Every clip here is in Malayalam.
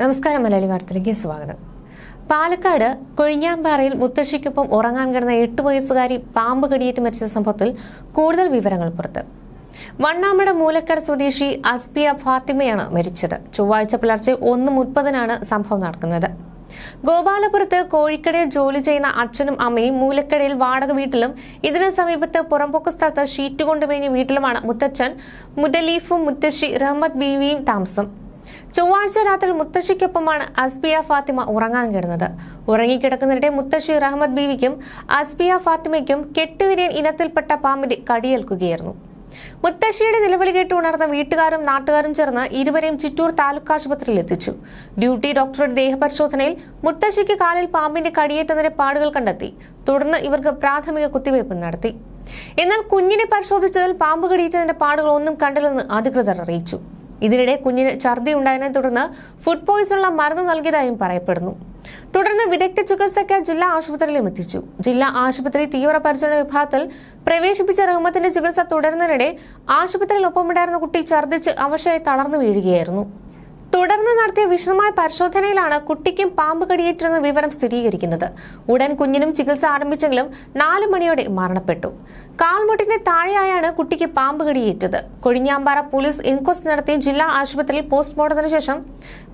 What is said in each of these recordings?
നമസ്കാരം മലയാളി വാർത്തയിലേക്ക് സ്വാഗതം പാലക്കാട് കൊഴിഞ്ഞാമ്പാറയിൽ മുത്തശ്ശിക്കൊപ്പം ഉറങ്ങാൻ കിടന്ന എട്ട് വയസ്സുകാരി പാമ്പ് കടിയേറ്റ് മരിച്ച സംഭവത്തിൽ കൂടുതൽ വിവരങ്ങൾ പുറത്ത് വണ്ണാമട മൂലക്കട സ്വദേശി അസ്ബിയ ഫാത്തിമയാണ് മരിച്ചത് ചൊവ്വാഴ്ച പുലർച്ചെ ഒന്ന് മുപ്പതിനാണ് സംഭവം നടക്കുന്നത് ഗോപാലപുരത്ത് കോഴിക്കടയിൽ ജോലി ചെയ്യുന്ന അച്ഛനും അമ്മയും മൂലക്കടയിൽ വാടക വീട്ടിലും ഇതിന് സമീപത്ത് പുറംപൊക്ക സ്ഥലത്ത് ഷീറ്റ് കൊണ്ടുപോയി വീട്ടിലുമാണ് മുത്തച്ഛൻ മുതലീഫും മുത്തശ്ശി റഹ്മദ് ബീവിയും താമസം ചൊവ്വാഴ്ച രാത്രി മുത്തശ്ശിക്കൊപ്പമാണ് അസ്ബിയ ഫാത്തിമ ഉറങ്ങാൻ കിടന്നത് ഉറങ്ങിക്കിടക്കുന്നതിടെ മുത്തശ്ശി റഹ്മദ് ബീവിക്കും അസ്ബിയ ഫാത്തിമയ്ക്കും കെട്ടുവിരിയൻ ഇനത്തിൽപ്പെട്ട പാമ്പിന്റെ കടിയേൽക്കുകയായിരുന്നു മുത്തശ്ശിയുടെ നിലവിളി കേട്ട് ഉണർന്ന വീട്ടുകാരും നാട്ടുകാരും ചേർന്ന് ഇരുവരെയും ചിറ്റൂർ താലൂക്ക് ആശുപത്രിയിൽ എത്തിച്ചു ഡ്യൂട്ടി ഡോക്ടറുടെ ദേഹപരിശോധനയിൽ മുത്തശ്ശിക്ക് കാലിൽ പാമ്പിന്റെ കടിയേറ്റതിന്റെ പാടുകൾ കണ്ടെത്തി തുടർന്ന് ഇവർക്ക് പ്രാഥമിക കുത്തിവയ്പ് നടത്തി എന്നാൽ കുഞ്ഞിനെ പരിശോധിച്ചതിൽ പാമ്പ് കടിയേറ്റതിന്റെ പാടുകൾ ഒന്നും കണ്ടില്ലെന്ന് അധികൃതർ അറിയിച്ചു ഇതിനിടെ കുഞ്ഞിന് ഛർദി ഉണ്ടായതിനെ തുടർന്ന് ഫുഡ് പോയിസണുള്ള മരുന്ന് നൽകിയതായും പറയപ്പെടുന്നു തുടർന്ന് വിദഗ്ധ ചികിത്സയ്ക്ക് ജില്ലാ ആശുപത്രിയിലും എത്തിച്ചു ജില്ലാ ആശുപത്രി തീവ്രപരിചരണ വിഭാഗത്തിൽ പ്രവേശിപ്പിച്ച റഹ്മത്തിന്റെ ചികിത്സ തുടരുന്നതിനിടെ ആശുപത്രിയിൽ ഒപ്പമുണ്ടായിരുന്ന കുട്ടി ഛർദിച്ച് അവശയായി തളർന്നു വീഴുകയായിരുന്നു തുടർന്ന് നടത്തിയ വിശദമായ പരിശോധനയിലാണ് കുട്ടിക്കും പാമ്പ് കടിയേറ്റെന്ന വിവരം സ്ഥിരീകരിക്കുന്നത് ഉടൻ കുഞ്ഞിനും ചികിത്സ ആരംഭിച്ചെങ്കിലും നാല് മണിയോടെ മരണപ്പെട്ടു കാൽമുട്ടിന്റെ താഴെയായാണ് കുട്ടിക്ക് പാമ്പ് കടിയേറ്റത് കൊഴിഞ്ഞാമ്പാറ പോലീസ് ഇൻക്വസ്റ്റ് നടത്തി ജില്ലാ ആശുപത്രിയിൽ പോസ്റ്റ്മോർട്ടത്തിന് ശേഷം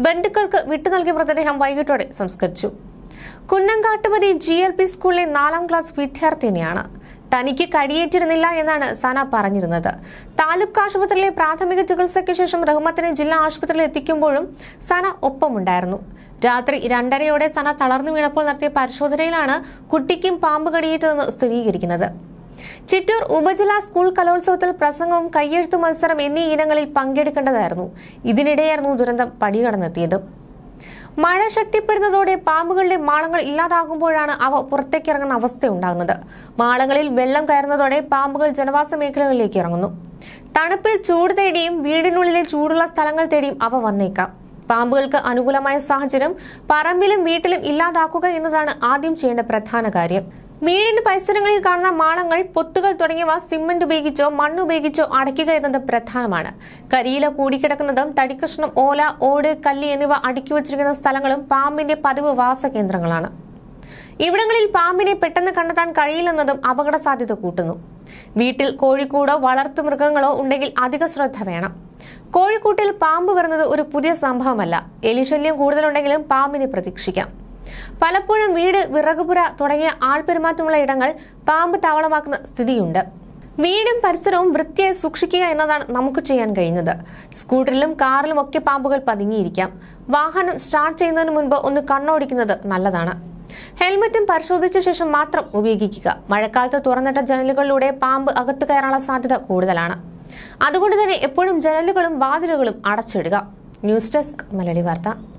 ബന്ധുക്കൾക്ക് വിട്ടു നൽകിയ മൃതദേഹം വൈകിട്ടോടെ സംസ്കരിച്ചു കുന്നങ്കാട്ടുമതി ജി എൽ പി സ്കൂളിലെ നാലാം ക്ലാസ് വിദ്യാർത്ഥിനിയാണ് തനിക്ക് കഴിയേറ്റിരുന്നില്ല എന്നാണ് സന പറഞ്ഞിരുന്നത് താലൂക്ക് ആശുപത്രിയിലെ പ്രാഥമിക ചികിത്സയ്ക്ക് ശേഷം റഹ്മത്തിനെ ജില്ലാ ആശുപത്രിയിൽ എത്തിക്കുമ്പോഴും സന ഒപ്പമുണ്ടായിരുന്നു രാത്രി രണ്ടരയോടെ സന തളർന്നു വീണപ്പോൾ നടത്തിയ പരിശോധനയിലാണ് കുട്ടിക്കും പാമ്പ് കടിയേറ്റതെന്ന് സ്ഥിരീകരിക്കുന്നത് ചിറ്റൂർ ഉപജില്ലാ സ്കൂൾ കലോത്സവത്തിൽ പ്രസംഗവും കയ്യെഴുത്തു മത്സരം എന്നീ ഇനങ്ങളിൽ പങ്കെടുക്കേണ്ടതായിരുന്നു ഇതിനിടെയായിരുന്നു ദുരന്തം പടികടന്നെത്തിയത് മഴ ശക്തിപ്പെടുന്നതോടെ പാമ്പുകളുടെ മാളങ്ങൾ ഇല്ലാതാകുമ്പോഴാണ് അവ പുറത്തേക്ക് അവസ്ഥ അവസ്ഥയുണ്ടാകുന്നത് മാളങ്ങളിൽ വെള്ളം കയറുന്നതോടെ പാമ്പുകൾ ജനവാസ മേഖലകളിലേക്ക് ഇറങ്ങുന്നു തണുപ്പിൽ ചൂട് തേടിയും വീടിനുള്ളിലെ ചൂടുള്ള സ്ഥലങ്ങൾ തേടിയും അവ വന്നേക്കാം പാമ്പുകൾക്ക് അനുകൂലമായ സാഹചര്യം പറമ്പിലും വീട്ടിലും ഇല്ലാതാക്കുക എന്നതാണ് ആദ്യം ചെയ്യേണ്ട പ്രധാന കാര്യം വീടിന് പരിസരങ്ങളിൽ കാണുന്ന മാളങ്ങൾ പൊത്തുകൾ തുടങ്ങിയവ സിമന്റ് ഉപയോഗിച്ചോ മണ്ണ് ഉപയോഗിച്ചോ അടയ്ക്കുക എന്നത് പ്രധാനമാണ് കരിയില കൂടിക്കിടക്കുന്നതും തടിക്കഷ്ണം ഓല ഓട് കല്ല് എന്നിവ അടുക്കി വച്ചിരിക്കുന്ന സ്ഥലങ്ങളും പാമ്പിന്റെ പതിവ് വാസകേന്ദ്രങ്ങളാണ് ഇവിടങ്ങളിൽ പാമ്പിനെ പെട്ടെന്ന് കണ്ടെത്താൻ കഴിയില്ലെന്നതും അപകട സാധ്യത കൂട്ടുന്നു വീട്ടിൽ കോഴിക്കൂടോ വളർത്തു മൃഗങ്ങളോ ഉണ്ടെങ്കിൽ അധിക ശ്രദ്ധ വേണം കോഴിക്കൂട്ടിൽ പാമ്പ് വരുന്നത് ഒരു പുതിയ സംഭവമല്ല എലിശല്യം കൂടുതലുണ്ടെങ്കിലും പാമ്പിനെ പ്രതീക്ഷിക്കാം പലപ്പോഴും വീട് വിറകുപുര തുടങ്ങിയ ആൾപെരുമാറ്റമുള്ള ഇടങ്ങൾ പാമ്പ് താവളമാക്കുന്ന സ്ഥിതിയുണ്ട് വീടും പരിസരവും വൃത്തിയായി സൂക്ഷിക്കുക എന്നതാണ് നമുക്ക് ചെയ്യാൻ കഴിയുന്നത് സ്കൂട്ടറിലും കാറിലും ഒക്കെ പാമ്പുകൾ പതുങ്ങിയിരിക്കാം വാഹനം സ്റ്റാർട്ട് ചെയ്യുന്നതിന് മുൻപ് ഒന്ന് കണ്ണോടിക്കുന്നത് നല്ലതാണ് ഹെൽമറ്റും പരിശോധിച്ച ശേഷം മാത്രം ഉപയോഗിക്കുക മഴക്കാലത്ത് തുറന്നിട്ട ജനലുകളിലൂടെ പാമ്പ് അകത്തു കയറാനുള്ള സാധ്യത കൂടുതലാണ് അതുകൊണ്ട് തന്നെ എപ്പോഴും ജനലുകളും വാതിലുകളും അടച്ചിടുക ന്യൂസ് ഡെസ്ക് മലയാളി വാർത്ത